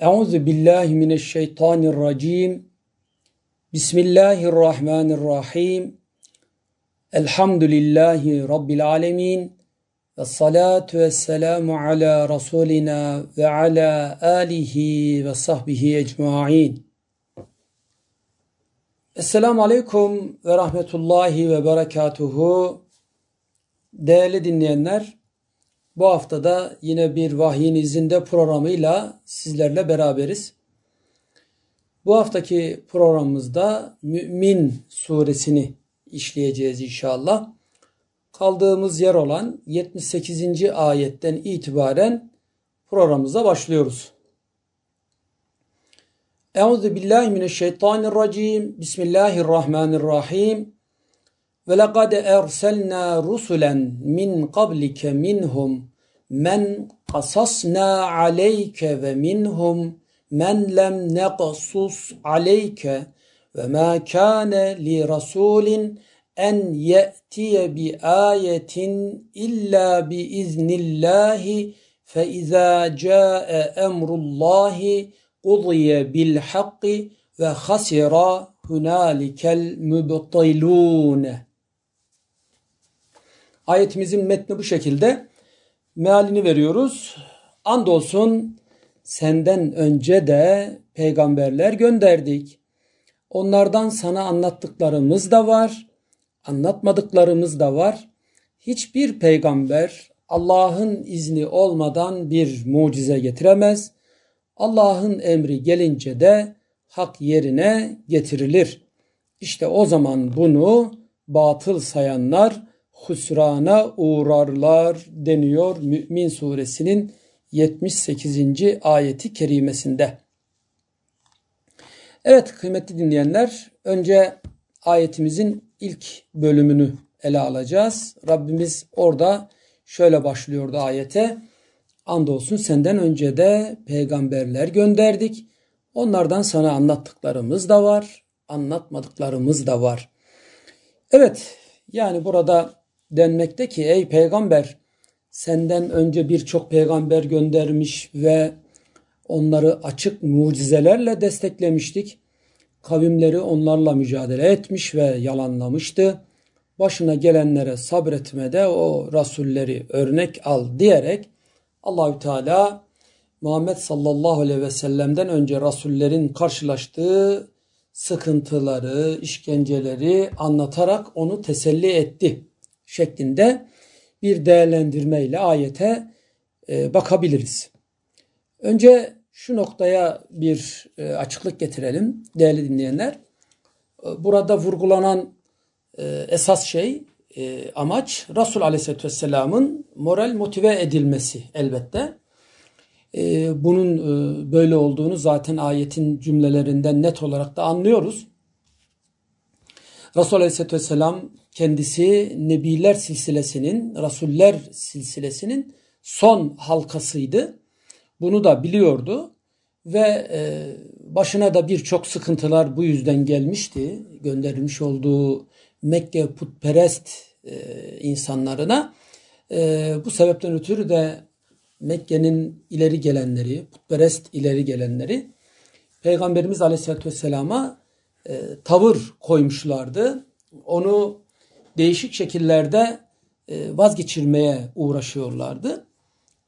Euzu billahi mineşşeytanirracim. Bismillahirrahmanirrahim. Elhamdülillahi rabbil alamin. Ve salatu vesselamu ala rasulina ve ala alihi ve sahbihi ecmaîn. Esselamu aleyküm ve rahmetullahi ve berekatuhu. Değerli dinleyenler, bu hafta da yine bir vahyin izinde programıyla sizlerle beraberiz. Bu haftaki programımızda Mümin suresini işleyeceğiz inşallah. Kaldığımız yer olan 78. ayetten itibaren programımıza başlıyoruz. Euzu billahi mineşşeytanirracim. Bismillahirrahmanirrahim. ولقد أرسلنا رسلا من قبلك منهم من قصصنا عليك ومنهم من لم نقصص عليك وما كان لرسول أن يأتي بآية إلا بإذن الله فإذا جاء أمر الله قضي بالحق وخسر هنالك المبطلون Ayetimizin metni bu şekilde. Mealini veriyoruz. Andolsun senden önce de peygamberler gönderdik. Onlardan sana anlattıklarımız da var, anlatmadıklarımız da var. Hiçbir peygamber Allah'ın izni olmadan bir mucize getiremez. Allah'ın emri gelince de hak yerine getirilir. İşte o zaman bunu batıl sayanlar husrana uğrarlar deniyor Mümin suresinin 78. ayeti kerimesinde. Evet kıymetli dinleyenler önce ayetimizin ilk bölümünü ele alacağız. Rabbimiz orada şöyle başlıyordu ayete. Andolsun senden önce de peygamberler gönderdik. Onlardan sana anlattıklarımız da var, anlatmadıklarımız da var. Evet, yani burada denmekte ki ey peygamber senden önce birçok peygamber göndermiş ve onları açık mucizelerle desteklemiştik. Kavimleri onlarla mücadele etmiş ve yalanlamıştı. Başına gelenlere sabretmede o rasulleri örnek al diyerek Allahü Teala Muhammed sallallahu aleyhi ve sellem'den önce rasullerin karşılaştığı sıkıntıları, işkenceleri anlatarak onu teselli etti şeklinde bir değerlendirme ile ayete e, bakabiliriz. Önce şu noktaya bir e, açıklık getirelim değerli dinleyenler. E, burada vurgulanan esas şey, amaç Resul Aleyhisselatü Vesselam'ın moral motive edilmesi elbette. Bunun böyle olduğunu zaten ayetin cümlelerinden net olarak da anlıyoruz. Resul Aleyhisselatü Vesselam kendisi Nebiler silsilesinin, Rasuller silsilesinin son halkasıydı. Bunu da biliyordu ve e, başına da birçok sıkıntılar bu yüzden gelmişti. Gönderilmiş olduğu Mekke putperest e, insanlarına. E, bu sebepten ötürü de Mekke'nin ileri gelenleri, putperest ileri gelenleri Peygamberimiz Aleyhisselatü Vesselam'a tavır koymuşlardı. Onu değişik şekillerde e, vazgeçirmeye uğraşıyorlardı.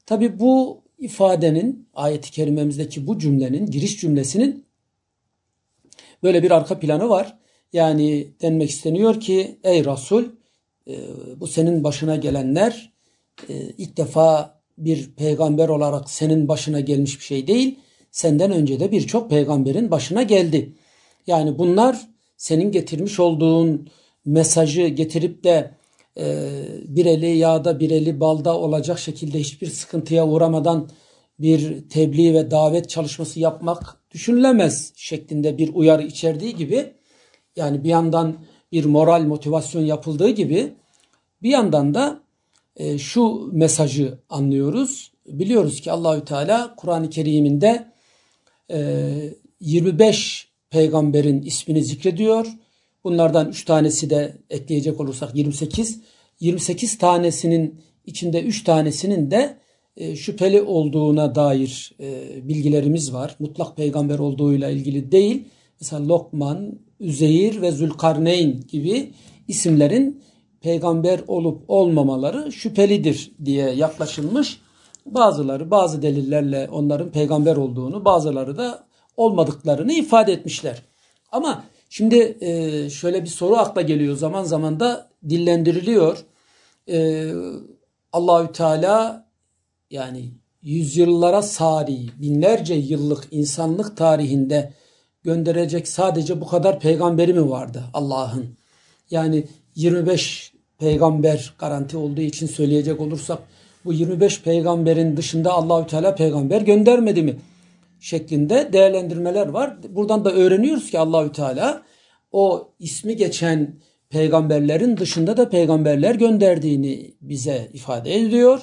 Tabi bu ifadenin, ayeti kerimemizdeki bu cümlenin, giriş cümlesinin böyle bir arka planı var. Yani denmek isteniyor ki ey Resul e, bu senin başına gelenler e, ilk defa bir peygamber olarak senin başına gelmiş bir şey değil. Senden önce de birçok peygamberin başına geldi. Yani bunlar senin getirmiş olduğun mesajı getirip de e, bir eli yağda bir eli balda olacak şekilde hiçbir sıkıntıya uğramadan bir tebliğ ve davet çalışması yapmak düşünülemez şeklinde bir uyarı içerdiği gibi yani bir yandan bir moral motivasyon yapıldığı gibi bir yandan da e, şu mesajı anlıyoruz. Biliyoruz ki Allahü Teala Kur'an-ı Kerim'inde e, 25 peygamberin ismini zikrediyor Bunlardan 3 tanesi de ekleyecek olursak 28. 28 tanesinin içinde 3 tanesinin de e, şüpheli olduğuna dair e, bilgilerimiz var. Mutlak peygamber olduğuyla ilgili değil. Mesela Lokman, Üzeyir ve Zülkarneyn gibi isimlerin peygamber olup olmamaları şüphelidir diye yaklaşılmış. Bazıları bazı delillerle onların peygamber olduğunu, bazıları da olmadıklarını ifade etmişler. Ama Şimdi e, şöyle bir soru akla geliyor zaman zaman da dillendiriliyor. E, Allahü Teala yani yüzyıllara sari binlerce yıllık insanlık tarihinde gönderecek sadece bu kadar peygamberi mi vardı Allah'ın? Yani 25 peygamber garanti olduğu için söyleyecek olursak bu 25 peygamberin dışında Allahü Teala peygamber göndermedi mi? şeklinde değerlendirmeler var. Buradan da öğreniyoruz ki Allahü Teala o ismi geçen peygamberlerin dışında da peygamberler gönderdiğini bize ifade ediyor.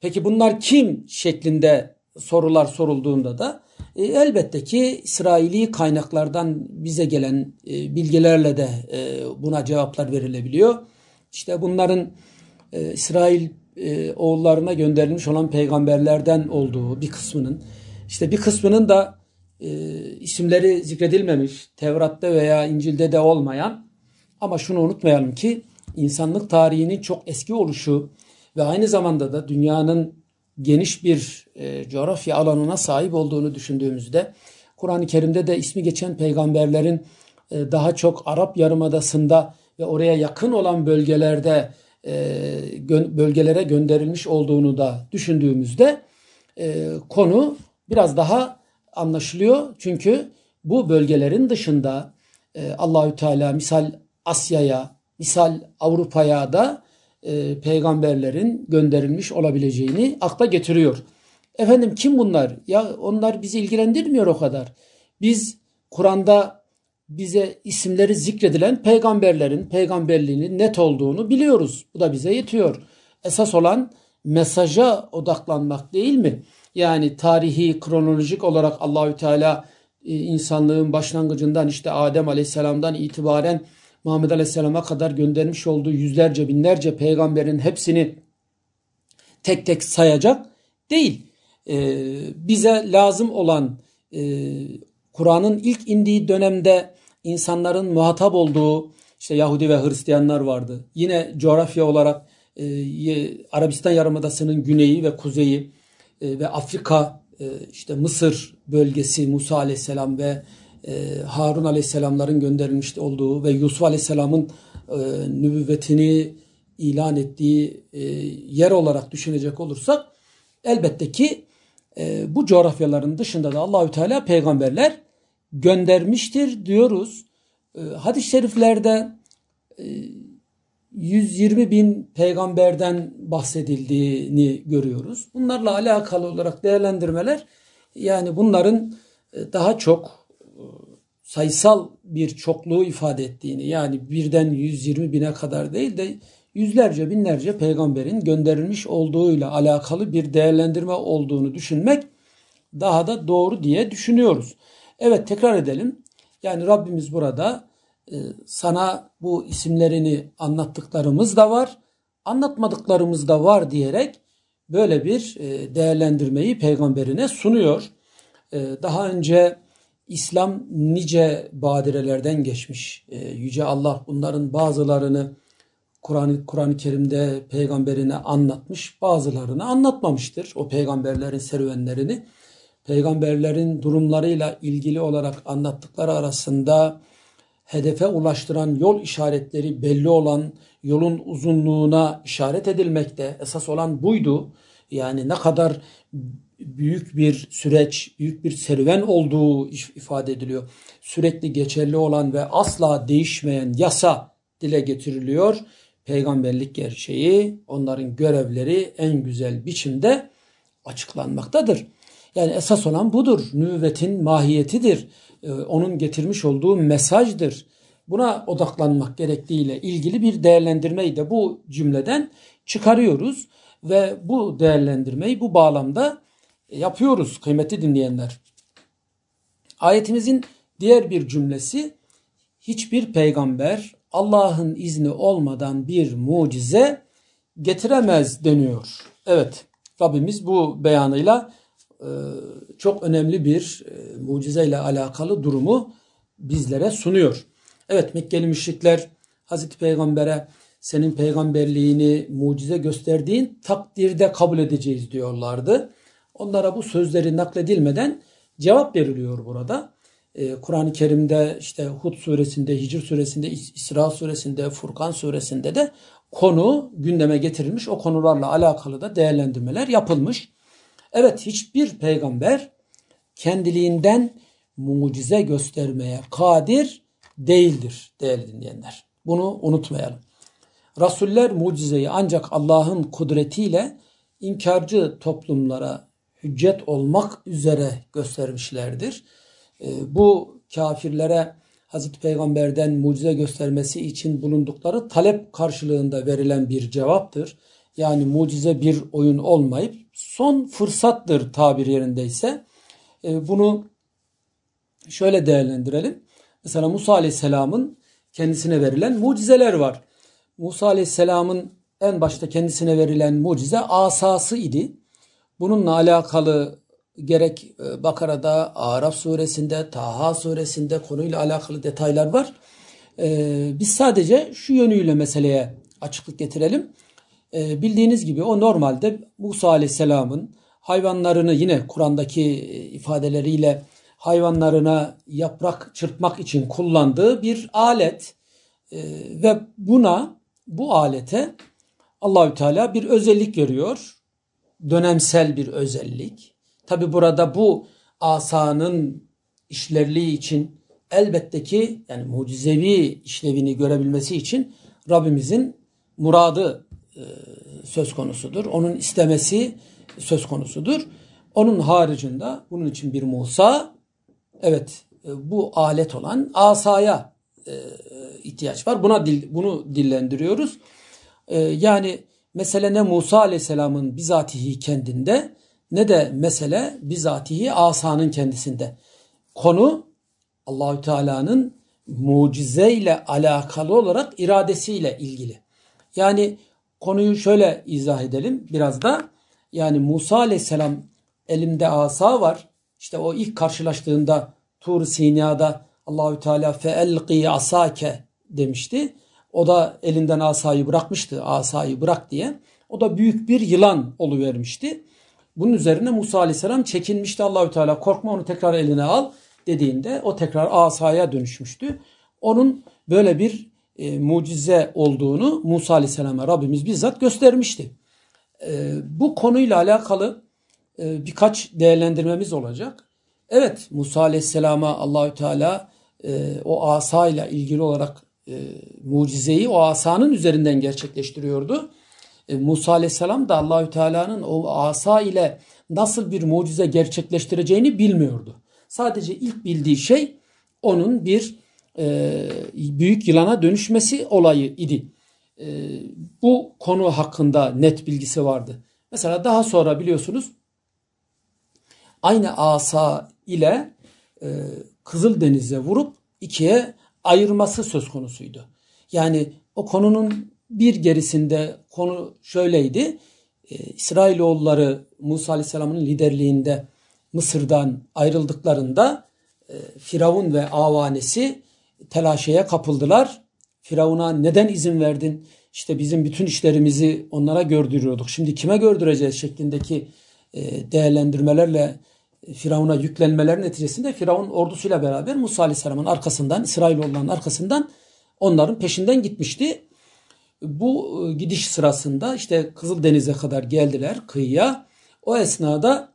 Peki bunlar kim şeklinde sorular sorulduğunda da e, elbette ki İsraili kaynaklardan bize gelen e, bilgilerle de e, buna cevaplar verilebiliyor. İşte bunların e, İsrail e, oğullarına gönderilmiş olan peygamberlerden olduğu bir kısmının işte bir kısmının da e, isimleri zikredilmemiş, Tevrat'ta veya İncil'de de olmayan ama şunu unutmayalım ki insanlık tarihinin çok eski oluşu ve aynı zamanda da dünyanın geniş bir e, coğrafya alanına sahip olduğunu düşündüğümüzde Kur'an-ı Kerim'de de ismi geçen peygamberlerin e, daha çok Arap Yarımadası'nda ve oraya yakın olan bölgelerde e, gö bölgelere gönderilmiş olduğunu da düşündüğümüzde e, konu biraz daha anlaşılıyor. Çünkü bu bölgelerin dışında e, Allahü Teala misal Asya'ya, misal Avrupa'ya da e, peygamberlerin gönderilmiş olabileceğini akla getiriyor. Efendim kim bunlar? Ya onlar bizi ilgilendirmiyor o kadar. Biz Kur'an'da bize isimleri zikredilen peygamberlerin peygamberliğinin net olduğunu biliyoruz. Bu da bize yetiyor. Esas olan mesaja odaklanmak değil mi? Yani tarihi kronolojik olarak Allahü Teala e, insanlığın başlangıcından işte Adem Aleyhisselam'dan itibaren Muhammed Aleyhisselam'a kadar göndermiş olduğu yüzlerce binlerce peygamberin hepsini tek tek sayacak değil. E, bize lazım olan e, Kur'an'ın ilk indiği dönemde insanların muhatap olduğu işte Yahudi ve Hristiyanlar vardı. Yine coğrafya olarak Arabistan Yarımadası'nın güneyi ve kuzeyi e, ve Afrika e, işte Mısır bölgesi Musa aleyhisselam ve e, Harun aleyhisselamların gönderilmiş olduğu ve Yusuf aleyhisselamın nübüvvetini ilan ettiği yer olarak düşünecek olursak elbette ki bu coğrafyaların dışında da Allahü Teala peygamberler göndermiştir diyoruz. Hadis-i şeriflerde 120 bin peygamberden bahsedildiğini görüyoruz. Bunlarla alakalı olarak değerlendirmeler yani bunların e, daha çok e, sayısal bir çokluğu ifade ettiğini yani birden 120 bine kadar değil de yüzlerce binlerce peygamberin gönderilmiş olduğuyla alakalı bir değerlendirme olduğunu düşünmek daha da doğru diye düşünüyoruz. Evet tekrar edelim. Yani Rabbimiz burada ee, sana bu isimlerini anlattıklarımız da var, anlatmadıklarımız da var diyerek böyle bir e, değerlendirmeyi peygamberine sunuyor. Ee, daha önce İslam nice badirelerden geçmiş. Ee, Yüce Allah bunların bazılarını Kur'an-ı Kur'an Kerim'de peygamberine anlatmış, bazılarını anlatmamıştır. O peygamberlerin serüvenlerini peygamberlerin durumlarıyla ilgili olarak anlattıkları arasında hedefe ulaştıran yol işaretleri belli olan yolun uzunluğuna işaret edilmekte. Esas olan buydu. Yani ne kadar büyük bir süreç, büyük bir serüven olduğu ifade ediliyor. Sürekli geçerli olan ve asla değişmeyen yasa dile getiriliyor. Peygamberlik gerçeği, onların görevleri en güzel biçimde açıklanmaktadır. Yani esas olan budur. Nüvvet'in mahiyetidir. E, onun getirmiş olduğu mesajdır. Buna odaklanmak gerektiğiyle ilgili bir değerlendirmeyi de bu cümleden çıkarıyoruz ve bu değerlendirmeyi bu bağlamda yapıyoruz kıymeti dinleyenler. Ayetimizin diğer bir cümlesi hiçbir peygamber Allah'ın izni olmadan bir mucize getiremez deniyor. Evet Rabbimiz bu beyanıyla e, çok önemli bir e, mucize ile alakalı durumu bizlere sunuyor. Evet Mekkeli müşrikler Hazreti Peygamber'e senin peygamberliğini mucize gösterdiğin takdirde kabul edeceğiz diyorlardı. Onlara bu sözleri nakledilmeden cevap veriliyor burada. E, Kur'an-ı Kerim'de işte Hud suresinde, Hicr suresinde, İsra suresinde, Furkan suresinde de konu gündeme getirilmiş. O konularla alakalı da değerlendirmeler yapılmış. Evet hiçbir peygamber kendiliğinden mucize göstermeye kadir değildir değerli dinleyenler. Bunu unutmayalım. Rasuller mucizeyi ancak Allah'ın kudretiyle inkarcı toplumlara hüccet olmak üzere göstermişlerdir. Ee, bu kafirlere Hazreti Peygamber'den mucize göstermesi için bulundukları talep karşılığında verilen bir cevaptır yani mucize bir oyun olmayıp son fırsattır tabir yerindeyse. E, bunu şöyle değerlendirelim. Mesela Musa Aleyhisselam'ın kendisine verilen mucizeler var. Musa Aleyhisselam'ın en başta kendisine verilen mucize asası idi. Bununla alakalı gerek e, Bakara'da, Araf suresinde, Taha suresinde konuyla alakalı detaylar var. E, biz sadece şu yönüyle meseleye açıklık getirelim. E, bildiğiniz gibi o normalde Musa Aleyhisselam'ın hayvanlarını yine Kur'an'daki e, ifadeleriyle hayvanlarına yaprak çırpmak için kullandığı bir alet e, ve buna bu alete Allahü Teala bir özellik görüyor, Dönemsel bir özellik. Tabi burada bu asanın işlerliği için elbette ki yani mucizevi işlevini görebilmesi için Rabbimizin muradı e, söz konusudur. Onun istemesi söz konusudur. Onun haricinde bunun için bir Musa evet e, bu alet olan asaya e, ihtiyaç var. Buna dil, bunu dillendiriyoruz. yani mesele ne Musa Aleyhisselam'ın bizatihi kendinde ne de mesele bizatihi asanın kendisinde. Konu Allahü Teala'nın mucizeyle alakalı olarak iradesiyle ilgili. Yani konuyu şöyle izah edelim biraz da. Yani Musa aleyhisselam elimde asa var. İşte o ilk karşılaştığında Tur Sina'da Allahü Teala feelqi asake demişti. O da elinden asayı bırakmıştı. Asayı bırak diye. O da büyük bir yılan oluvermişti. Bunun üzerine Musa Aleyhisselam çekinmişti. Allahü Teala korkma onu tekrar eline al dediğinde o tekrar asaya dönüşmüştü. Onun böyle bir e, mucize olduğunu Musa Aleyhisselam'a Rabbimiz bizzat göstermişti. E, bu konuyla alakalı e, birkaç değerlendirmemiz olacak. Evet Musa Aleyhisselam'a Allahü Teala e, o ile ilgili olarak e, mucizeyi o asanın üzerinden gerçekleştiriyordu. E, Musa Aleyhisselam da Allahü Teala'nın o asa ile nasıl bir mucize gerçekleştireceğini bilmiyordu. Sadece ilk bildiği şey onun bir e, büyük yılana dönüşmesi olayı idi. E, bu konu hakkında net bilgisi vardı. Mesela daha sonra biliyorsunuz aynı asa ile e, Kızıldeniz'e vurup ikiye ayırması söz konusuydu. Yani o konunun bir gerisinde konu şöyleydi. E, İsrailoğulları Musa Aleyhisselam'ın liderliğinde Mısır'dan ayrıldıklarında e, Firavun ve avanesi telaşeye kapıldılar. Firavun'a neden izin verdin? İşte bizim bütün işlerimizi onlara gördürüyorduk. Şimdi kime gördüreceğiz şeklindeki e, değerlendirmelerle e, Firavun'a yüklenmeler neticesinde Firavun ordusuyla beraber Musa Aleyhisselam'ın arkasından, İsrailoğullarının arkasından onların peşinden gitmişti. Bu e, gidiş sırasında işte Kızıldeniz'e kadar geldiler kıyıya. O esnada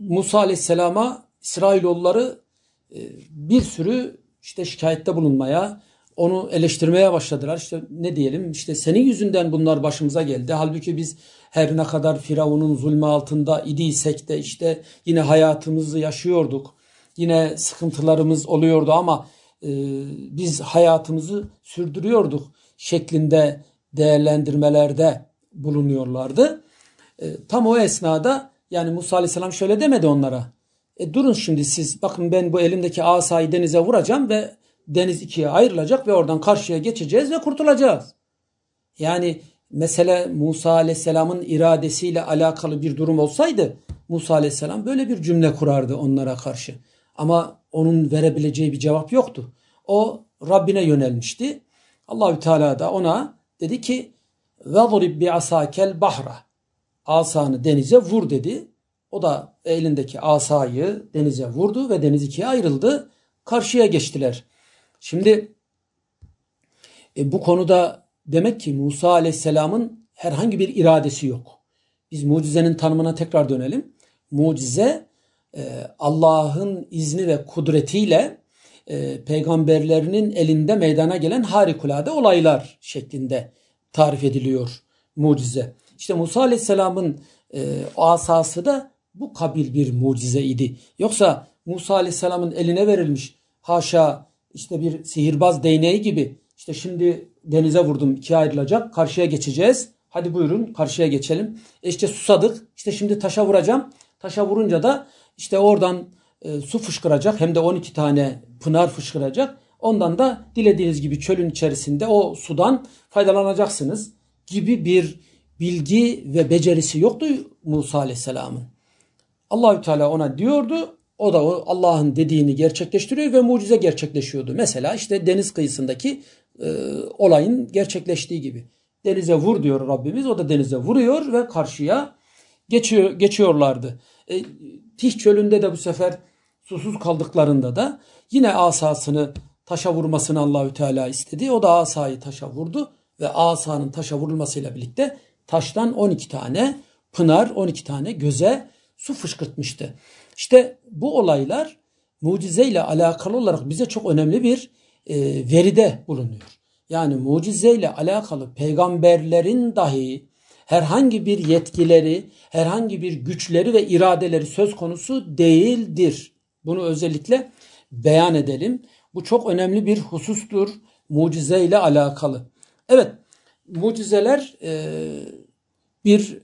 Musa Aleyhisselam'a İsrailoğulları ee, bir sürü işte şikayette bulunmaya, onu eleştirmeye başladılar. İşte ne diyelim işte senin yüzünden bunlar başımıza geldi. Halbuki biz her ne kadar Firavun'un zulmü altında idiysek de işte yine hayatımızı yaşıyorduk. Yine sıkıntılarımız oluyordu ama e, biz hayatımızı sürdürüyorduk şeklinde değerlendirmelerde bulunuyorlardı. E, tam o esnada yani Musa Aleyhisselam şöyle demedi onlara. E durun şimdi siz bakın ben bu elimdeki asayı denize vuracağım ve deniz ikiye ayrılacak ve oradan karşıya geçeceğiz ve kurtulacağız. Yani mesele Musa Aleyhisselam'ın iradesiyle alakalı bir durum olsaydı Musa Aleyhisselam böyle bir cümle kurardı onlara karşı. Ama onun verebileceği bir cevap yoktu. O Rabbine yönelmişti. Allahü Teala da ona dedi ki وَضْرِبْ asakel bahra Asanı denize vur dedi. O da elindeki asayı denize vurdu ve deniz ikiye ayrıldı. Karşıya geçtiler. Şimdi e, bu konuda demek ki Musa aleyhisselamın herhangi bir iradesi yok. Biz mucizenin tanımına tekrar dönelim. Mucize e, Allah'ın izni ve kudretiyle e, peygamberlerinin elinde meydana gelen harikulade olaylar şeklinde tarif ediliyor mucize. İşte Musa Aleyhisselam'ın e, asası da bu kabil bir mucize idi. Yoksa Musa Aleyhisselam'ın eline verilmiş haşa işte bir sihirbaz değneği gibi işte şimdi denize vurdum ikiye ayrılacak karşıya geçeceğiz. Hadi buyurun karşıya geçelim. E işte susadık işte şimdi taşa vuracağım. Taşa vurunca da işte oradan e, su fışkıracak hem de 12 tane pınar fışkıracak. Ondan da dilediğiniz gibi çölün içerisinde o sudan faydalanacaksınız gibi bir bilgi ve becerisi yoktu Musa Aleyhisselam'ın. Allahü Teala ona diyordu. O da Allah'ın dediğini gerçekleştiriyor ve mucize gerçekleşiyordu. Mesela işte deniz kıyısındaki e, olayın gerçekleştiği gibi. Denize vur diyor Rabbimiz. O da denize vuruyor ve karşıya geçiyor, geçiyorlardı. E, Tih çölünde de bu sefer susuz kaldıklarında da yine asasını taşa vurmasını Allahü Teala istedi. O da asayı taşa vurdu ve asanın taşa vurulmasıyla birlikte taştan 12 tane pınar, 12 tane göze su fışkırtmıştı. İşte bu olaylar mucizeyle alakalı olarak bize çok önemli bir e, veride bulunuyor. Yani mucizeyle alakalı peygamberlerin dahi herhangi bir yetkileri, herhangi bir güçleri ve iradeleri söz konusu değildir. Bunu özellikle beyan edelim. Bu çok önemli bir husustur mucizeyle alakalı. Evet, mucizeler e, bir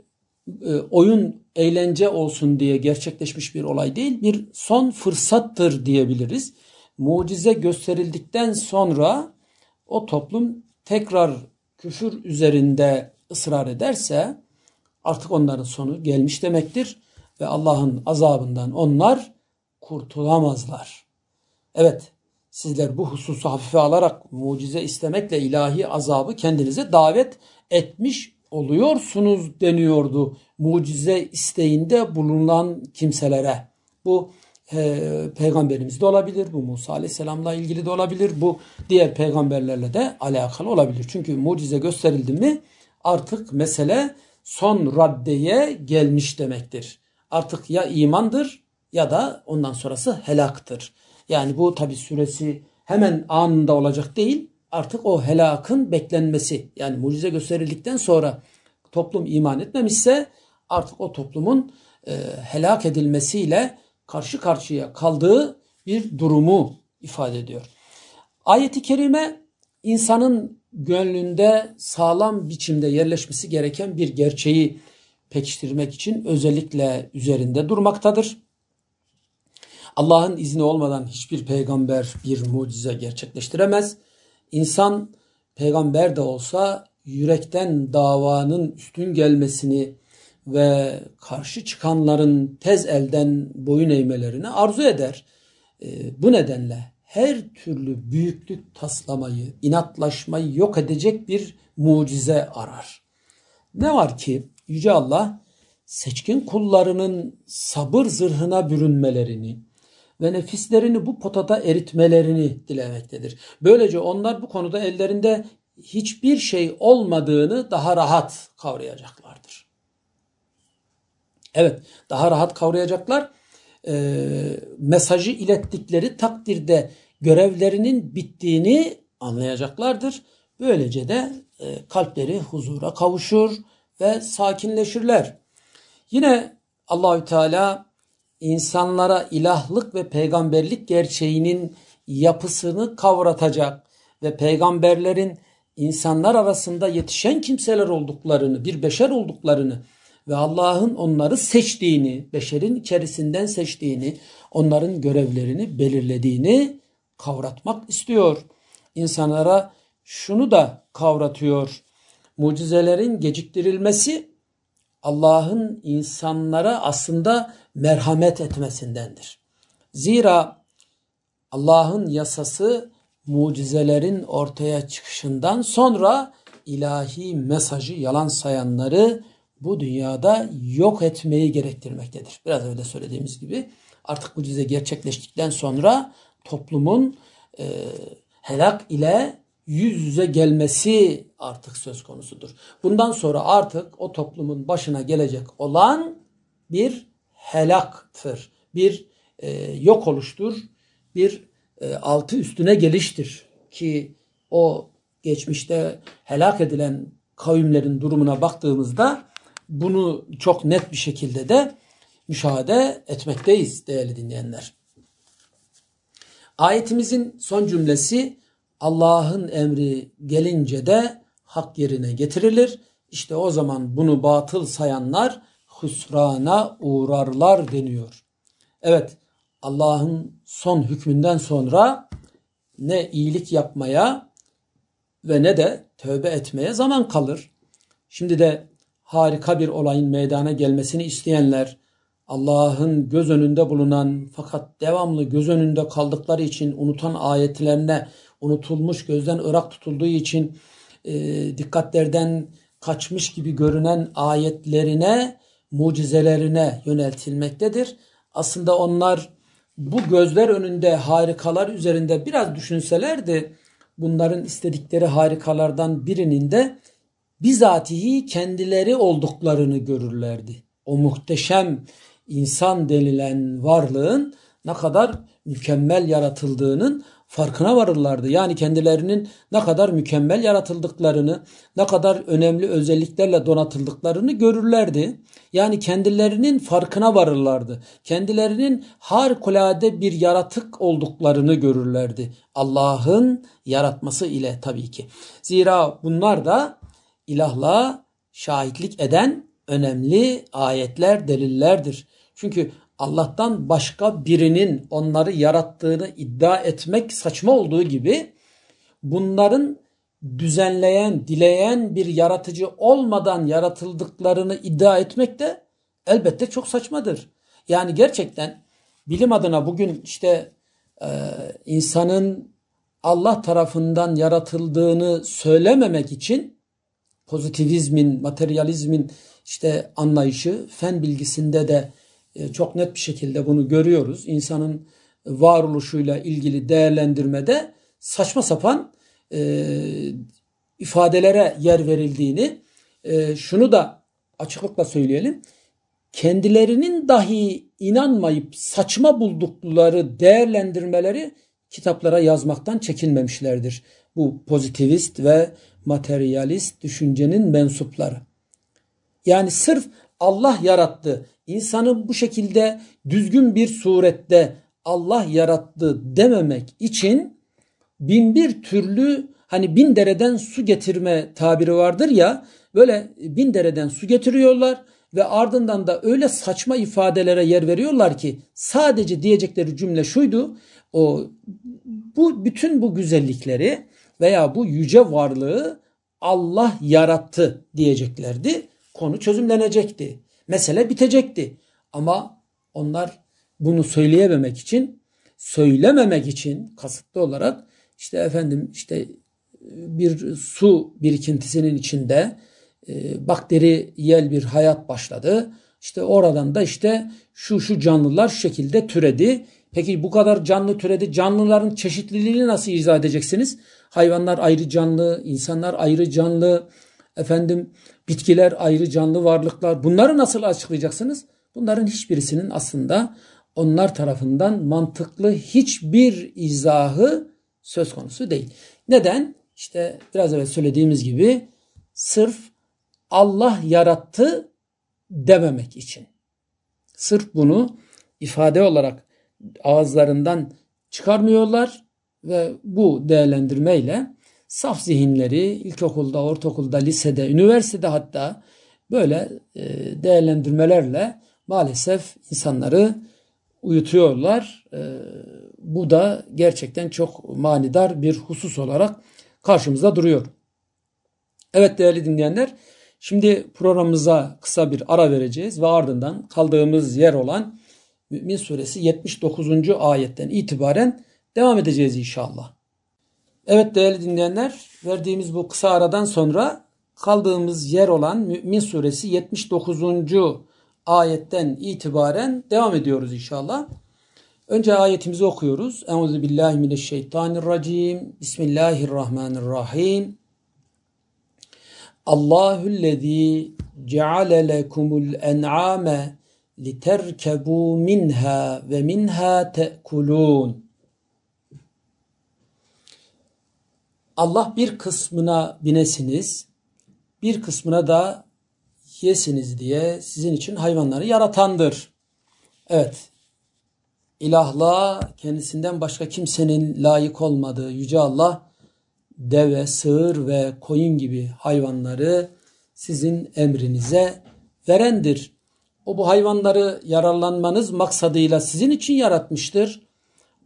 e, oyun eğlence olsun diye gerçekleşmiş bir olay değil. Bir son fırsattır diyebiliriz. Mucize gösterildikten sonra o toplum tekrar küfür üzerinde ısrar ederse artık onların sonu gelmiş demektir ve Allah'ın azabından onlar kurtulamazlar. Evet, sizler bu hususu hafife alarak mucize istemekle ilahi azabı kendinize davet etmiş oluyorsunuz deniyordu mucize isteğinde bulunan kimselere. Bu e, peygamberimiz de olabilir, bu Musa Aleyhisselam'la ilgili de olabilir, bu diğer peygamberlerle de alakalı olabilir. Çünkü mucize gösterildi mi artık mesele son raddeye gelmiş demektir. Artık ya imandır ya da ondan sonrası helaktır. Yani bu tabi süresi hemen anında olacak değil artık o helakın beklenmesi yani mucize gösterildikten sonra toplum iman etmemişse artık o toplumun e, helak edilmesiyle karşı karşıya kaldığı bir durumu ifade ediyor. Ayeti kerime insanın gönlünde sağlam biçimde yerleşmesi gereken bir gerçeği pekiştirmek için özellikle üzerinde durmaktadır. Allah'ın izni olmadan hiçbir peygamber bir mucize gerçekleştiremez. İnsan peygamber de olsa yürekten davanın üstün gelmesini ve karşı çıkanların tez elden boyun eğmelerini arzu eder. Ee, bu nedenle her türlü büyüklük taslamayı, inatlaşmayı yok edecek bir mucize arar. Ne var ki Yüce Allah seçkin kullarının sabır zırhına bürünmelerini, ve nefislerini bu potada eritmelerini dilemektedir. Böylece onlar bu konuda ellerinde hiçbir şey olmadığını daha rahat kavrayacaklardır. Evet, daha rahat kavrayacaklar. E, mesajı ilettikleri takdirde görevlerinin bittiğini anlayacaklardır. Böylece de e, kalpleri huzura kavuşur ve sakinleşirler. Yine Allahü Teala insanlara ilahlık ve peygamberlik gerçeğinin yapısını kavratacak ve peygamberlerin insanlar arasında yetişen kimseler olduklarını, bir beşer olduklarını ve Allah'ın onları seçtiğini, beşerin içerisinden seçtiğini, onların görevlerini belirlediğini kavratmak istiyor. İnsanlara şunu da kavratıyor. Mucizelerin geciktirilmesi Allah'ın insanlara aslında merhamet etmesindendir. Zira Allah'ın yasası mucizelerin ortaya çıkışından sonra ilahi mesajı yalan sayanları bu dünyada yok etmeyi gerektirmektedir. Biraz öyle söylediğimiz gibi artık mucize gerçekleştikten sonra toplumun e, helak ile yüz yüze gelmesi artık söz konusudur. Bundan sonra artık o toplumun başına gelecek olan bir helaktır. Bir e, yok oluştur, bir e, altı üstüne geliştir ki o geçmişte helak edilen kavimlerin durumuna baktığımızda bunu çok net bir şekilde de müşahede etmekteyiz değerli dinleyenler. Ayetimizin son cümlesi Allah'ın emri gelince de hak yerine getirilir. İşte o zaman bunu batıl sayanlar hüsrana uğrarlar deniyor. Evet Allah'ın son hükmünden sonra ne iyilik yapmaya ve ne de tövbe etmeye zaman kalır. Şimdi de harika bir olayın meydana gelmesini isteyenler Allah'ın göz önünde bulunan fakat devamlı göz önünde kaldıkları için unutan ayetlerine unutulmuş, gözden ırak tutulduğu için e, dikkatlerden kaçmış gibi görünen ayetlerine, mucizelerine yöneltilmektedir. Aslında onlar bu gözler önünde harikalar üzerinde biraz düşünselerdi bunların istedikleri harikalardan birinin de bizatihi kendileri olduklarını görürlerdi. O muhteşem insan denilen varlığın ne kadar mükemmel yaratıldığının farkına varırlardı. Yani kendilerinin ne kadar mükemmel yaratıldıklarını, ne kadar önemli özelliklerle donatıldıklarını görürlerdi. Yani kendilerinin farkına varırlardı. Kendilerinin harikulade bir yaratık olduklarını görürlerdi. Allah'ın yaratması ile tabii ki. Zira bunlar da ilahla şahitlik eden önemli ayetler, delillerdir. Çünkü Allah'tan başka birinin onları yarattığını iddia etmek saçma olduğu gibi bunların düzenleyen, dileyen bir yaratıcı olmadan yaratıldıklarını iddia etmek de elbette çok saçmadır. Yani gerçekten bilim adına bugün işte e, insanın Allah tarafından yaratıldığını söylememek için pozitivizmin, materyalizmin işte anlayışı fen bilgisinde de e, çok net bir şekilde bunu görüyoruz. İnsanın varoluşuyla ilgili değerlendirmede saçma sapan e, ifadelere yer verildiğini e, şunu da açıklıkla söyleyelim. Kendilerinin dahi inanmayıp saçma buldukları değerlendirmeleri kitaplara yazmaktan çekinmemişlerdir. Bu pozitivist ve materyalist düşüncenin mensupları. Yani sırf Allah yarattı, insanı bu şekilde düzgün bir surette Allah yarattı dememek için bin bir türlü hani bin dereden su getirme tabiri vardır ya böyle bin dereden su getiriyorlar ve ardından da öyle saçma ifadelere yer veriyorlar ki sadece diyecekleri cümle şuydu o bu bütün bu güzellikleri veya bu yüce varlığı Allah yarattı diyeceklerdi konu çözümlenecekti mesele bitecekti. Ama onlar bunu söyleyememek için, söylememek için kasıtlı olarak işte efendim işte e, bir su birikintisinin içinde e, bakteriyel bir hayat başladı. İşte oradan da işte şu şu canlılar şu şekilde türedi. Peki bu kadar canlı türedi. Canlıların çeşitliliğini nasıl izah edeceksiniz? Hayvanlar ayrı canlı, insanlar ayrı canlı, efendim bitkiler ayrı canlı varlıklar bunları nasıl açıklayacaksınız? Bunların hiçbirisinin aslında onlar tarafından mantıklı hiçbir izahı söz konusu değil. Neden? İşte biraz evvel söylediğimiz gibi sırf Allah yarattı dememek için. Sırf bunu ifade olarak ağızlarından çıkarmıyorlar ve bu değerlendirmeyle saf zihinleri ilkokulda, ortaokulda, lisede, üniversitede hatta böyle e, değerlendirmelerle maalesef insanları uyutuyorlar. E, bu da gerçekten çok manidar bir husus olarak karşımıza duruyor. Evet değerli dinleyenler, şimdi programımıza kısa bir ara vereceğiz ve ardından kaldığımız yer olan Mümin Suresi 79. ayetten itibaren devam edeceğiz inşallah. Evet değerli dinleyenler verdiğimiz bu kısa aradan sonra kaldığımız yer olan Mümin suresi 79. ayetten itibaren devam ediyoruz inşallah. Önce ayetimizi okuyoruz. Euzu billahi mineşşeytanirracim. Bismillahirrahmanirrahim. Allahüllezî ceale lekumul li literkebu minha ve minha te'kulûn. Allah bir kısmına binesiniz, bir kısmına da yesiniz diye sizin için hayvanları yaratandır. Evet. İlahla kendisinden başka kimsenin layık olmadığı Yüce Allah deve, sığır ve koyun gibi hayvanları sizin emrinize verendir. O bu hayvanları yararlanmanız maksadıyla sizin için yaratmıştır.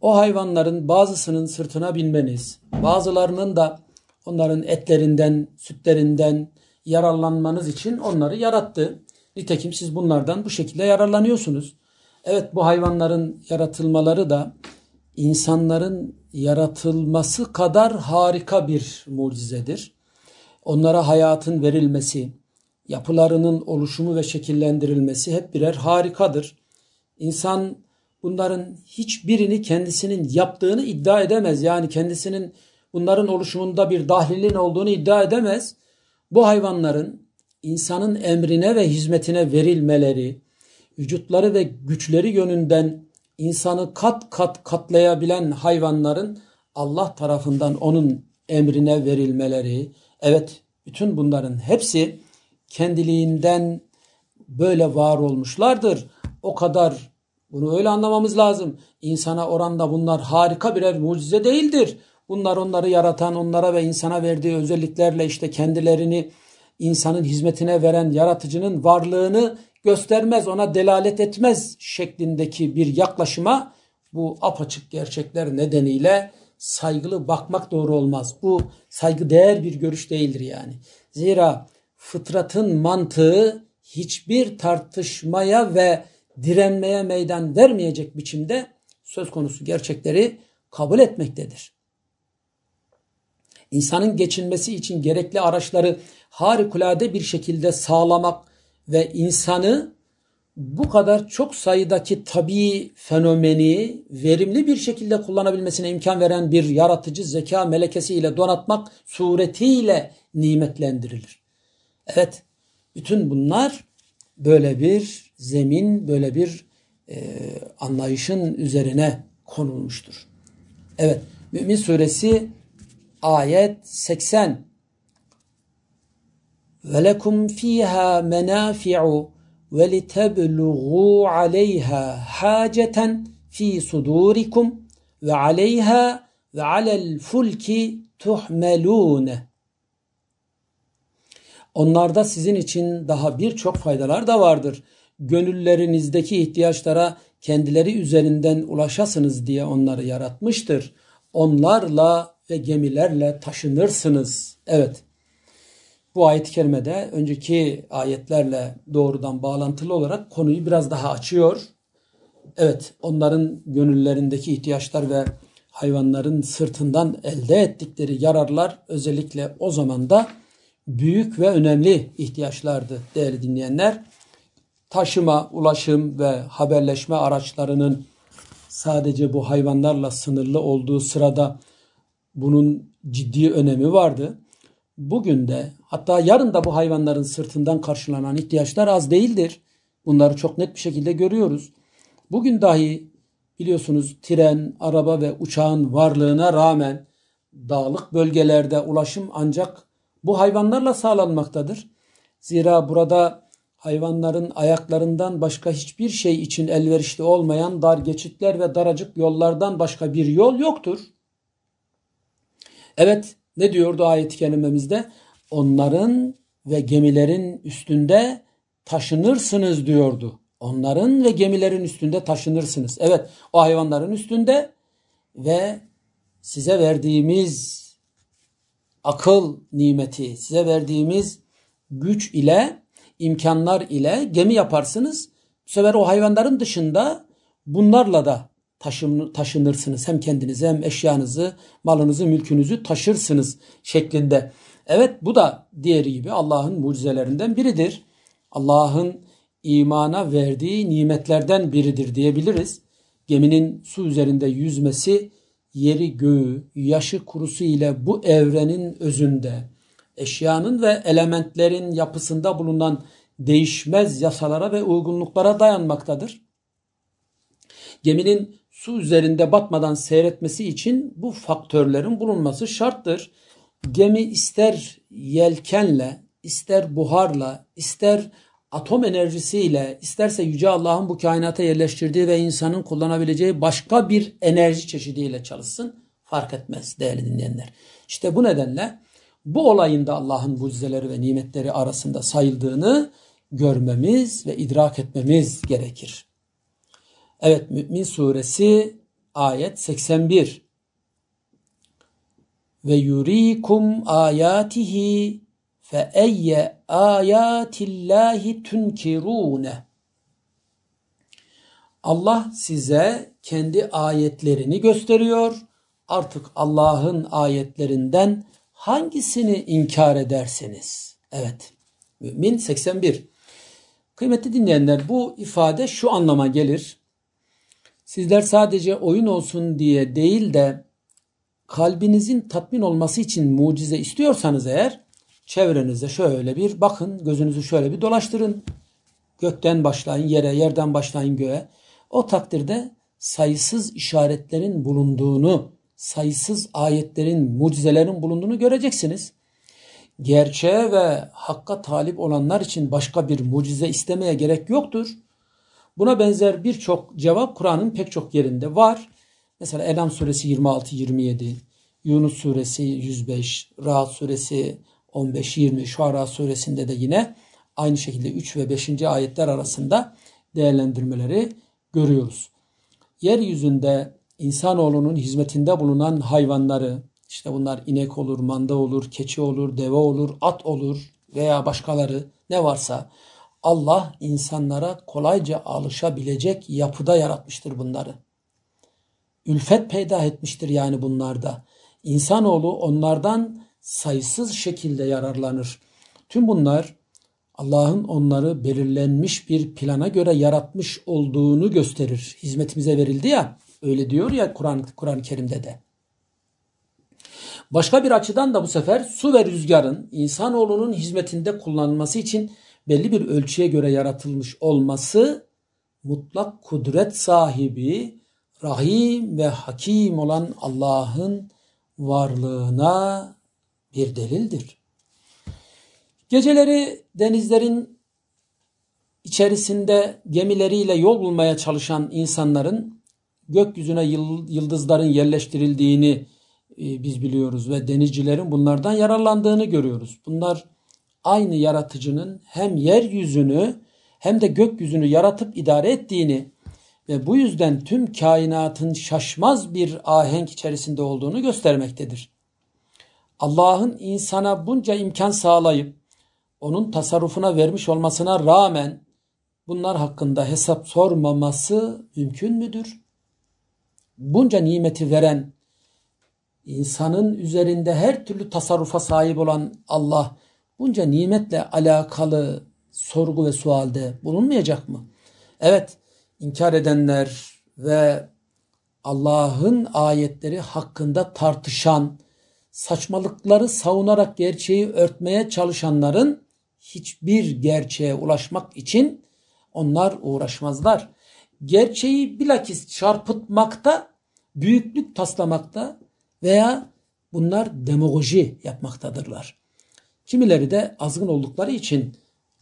O hayvanların bazısının sırtına binmeniz, bazılarının da onların etlerinden, sütlerinden yararlanmanız için onları yarattı. Nitekim siz bunlardan bu şekilde yararlanıyorsunuz. Evet bu hayvanların yaratılmaları da insanların yaratılması kadar harika bir mucizedir. Onlara hayatın verilmesi, yapılarının oluşumu ve şekillendirilmesi hep birer harikadır. İnsan bunların hiçbirini kendisinin yaptığını iddia edemez. Yani kendisinin bunların oluşumunda bir dahlilin olduğunu iddia edemez. Bu hayvanların insanın emrine ve hizmetine verilmeleri, vücutları ve güçleri yönünden insanı kat kat katlayabilen hayvanların Allah tarafından onun emrine verilmeleri, evet bütün bunların hepsi kendiliğinden böyle var olmuşlardır. O kadar bunu öyle anlamamız lazım. İnsana oranda bunlar harika birer mucize değildir. Bunlar onları yaratan, onlara ve insana verdiği özelliklerle işte kendilerini insanın hizmetine veren yaratıcının varlığını göstermez, ona delalet etmez şeklindeki bir yaklaşıma bu apaçık gerçekler nedeniyle saygılı bakmak doğru olmaz. Bu saygı değer bir görüş değildir yani. Zira fıtratın mantığı hiçbir tartışmaya ve direnmeye meydan vermeyecek biçimde söz konusu gerçekleri kabul etmektedir. İnsanın geçinmesi için gerekli araçları harikulade bir şekilde sağlamak ve insanı bu kadar çok sayıdaki tabii fenomeni verimli bir şekilde kullanabilmesine imkan veren bir yaratıcı zeka melekesiyle donatmak suretiyle nimetlendirilir. Evet, bütün bunlar böyle bir zemin böyle bir e, anlayışın üzerine konulmuştur. Evet, Mümin Suresi ayet 80. وَلَكُمْ ف۪يهَا مَنَافِعُ وَلِتَبْلُغُوا عَلَيْهَا حَاجَةً ف۪ي صُدُورِكُمْ وَعَلَيْهَا وَعَلَى الْفُلْكِ تُحْمَلُونَ Onlarda sizin için daha birçok faydalar da vardır gönüllerinizdeki ihtiyaçlara kendileri üzerinden ulaşasınız diye onları yaratmıştır. Onlarla ve gemilerle taşınırsınız. Evet. Bu ayet-i kerimede önceki ayetlerle doğrudan bağlantılı olarak konuyu biraz daha açıyor. Evet, onların gönüllerindeki ihtiyaçlar ve hayvanların sırtından elde ettikleri yararlar özellikle o zaman da büyük ve önemli ihtiyaçlardı değerli dinleyenler taşıma, ulaşım ve haberleşme araçlarının sadece bu hayvanlarla sınırlı olduğu sırada bunun ciddi önemi vardı. Bugün de hatta yarın da bu hayvanların sırtından karşılanan ihtiyaçlar az değildir. Bunları çok net bir şekilde görüyoruz. Bugün dahi biliyorsunuz tren, araba ve uçağın varlığına rağmen dağlık bölgelerde ulaşım ancak bu hayvanlarla sağlanmaktadır. Zira burada hayvanların ayaklarından başka hiçbir şey için elverişli olmayan dar geçitler ve daracık yollardan başka bir yol yoktur. Evet ne diyordu ayet-i kerimemizde? Onların ve gemilerin üstünde taşınırsınız diyordu. Onların ve gemilerin üstünde taşınırsınız. Evet o hayvanların üstünde ve size verdiğimiz akıl nimeti, size verdiğimiz güç ile imkanlar ile gemi yaparsınız. Bu sefer o hayvanların dışında bunlarla da taşınırsınız. Hem kendinizi hem eşyanızı, malınızı, mülkünüzü taşırsınız şeklinde. Evet bu da diğeri gibi Allah'ın mucizelerinden biridir. Allah'ın imana verdiği nimetlerden biridir diyebiliriz. Geminin su üzerinde yüzmesi yeri göğü, yaşı kurusu ile bu evrenin özünde, eşyanın ve elementlerin yapısında bulunan değişmez yasalara ve uygunluklara dayanmaktadır. Geminin su üzerinde batmadan seyretmesi için bu faktörlerin bulunması şarttır. Gemi ister yelkenle, ister buharla, ister atom enerjisiyle, isterse Yüce Allah'ın bu kainata yerleştirdiği ve insanın kullanabileceği başka bir enerji çeşidiyle çalışsın fark etmez değerli dinleyenler. İşte bu nedenle bu olayın da Allah'ın mucizeleri ve nimetleri arasında sayıldığını görmemiz ve idrak etmemiz gerekir. Evet Mümin suresi ayet 81 ve yurikum ayatihi fe eyye ayatillahi tunkirune Allah size kendi ayetlerini gösteriyor. Artık Allah'ın ayetlerinden hangisini inkar ederseniz. Evet. Mümin 81. Kıymetli dinleyenler bu ifade şu anlama gelir. Sizler sadece oyun olsun diye değil de kalbinizin tatmin olması için mucize istiyorsanız eğer çevrenize şöyle bir bakın, gözünüzü şöyle bir dolaştırın. Gökten başlayın yere, yerden başlayın göğe. O takdirde sayısız işaretlerin bulunduğunu sayısız ayetlerin, mucizelerin bulunduğunu göreceksiniz. Gerçeğe ve hakka talip olanlar için başka bir mucize istemeye gerek yoktur. Buna benzer birçok cevap Kur'an'ın pek çok yerinde var. Mesela Enam suresi 26-27, Yunus suresi 105, Rahat suresi 15-20, Şuara suresinde de yine aynı şekilde 3 ve 5. ayetler arasında değerlendirmeleri görüyoruz. Yeryüzünde insanoğlunun hizmetinde bulunan hayvanları işte bunlar inek olur, manda olur, keçi olur, deve olur, at olur veya başkaları ne varsa Allah insanlara kolayca alışabilecek yapıda yaratmıştır bunları. Ülfet peyda etmiştir yani bunlarda. İnsanoğlu onlardan sayısız şekilde yararlanır. Tüm bunlar Allah'ın onları belirlenmiş bir plana göre yaratmış olduğunu gösterir. Hizmetimize verildi ya. Öyle diyor ya Kur'an Kur'an-ı Kerim'de de. Başka bir açıdan da bu sefer su ve rüzgarın insanoğlunun hizmetinde kullanılması için belli bir ölçüye göre yaratılmış olması mutlak kudret sahibi, rahim ve hakim olan Allah'ın varlığına bir delildir. Geceleri denizlerin içerisinde gemileriyle yol bulmaya çalışan insanların gökyüzüne yıldızların yerleştirildiğini e, biz biliyoruz ve denizcilerin bunlardan yararlandığını görüyoruz. Bunlar aynı yaratıcının hem yeryüzünü hem de gökyüzünü yaratıp idare ettiğini ve bu yüzden tüm kainatın şaşmaz bir ahenk içerisinde olduğunu göstermektedir. Allah'ın insana bunca imkan sağlayıp onun tasarrufuna vermiş olmasına rağmen bunlar hakkında hesap sormaması mümkün müdür? bunca nimeti veren, insanın üzerinde her türlü tasarrufa sahip olan Allah bunca nimetle alakalı sorgu ve sualde bulunmayacak mı? Evet, inkar edenler ve Allah'ın ayetleri hakkında tartışan, saçmalıkları savunarak gerçeği örtmeye çalışanların hiçbir gerçeğe ulaşmak için onlar uğraşmazlar gerçeği bilakis çarpıtmakta, büyüklük taslamakta veya bunlar demagoji yapmaktadırlar. Kimileri de azgın oldukları için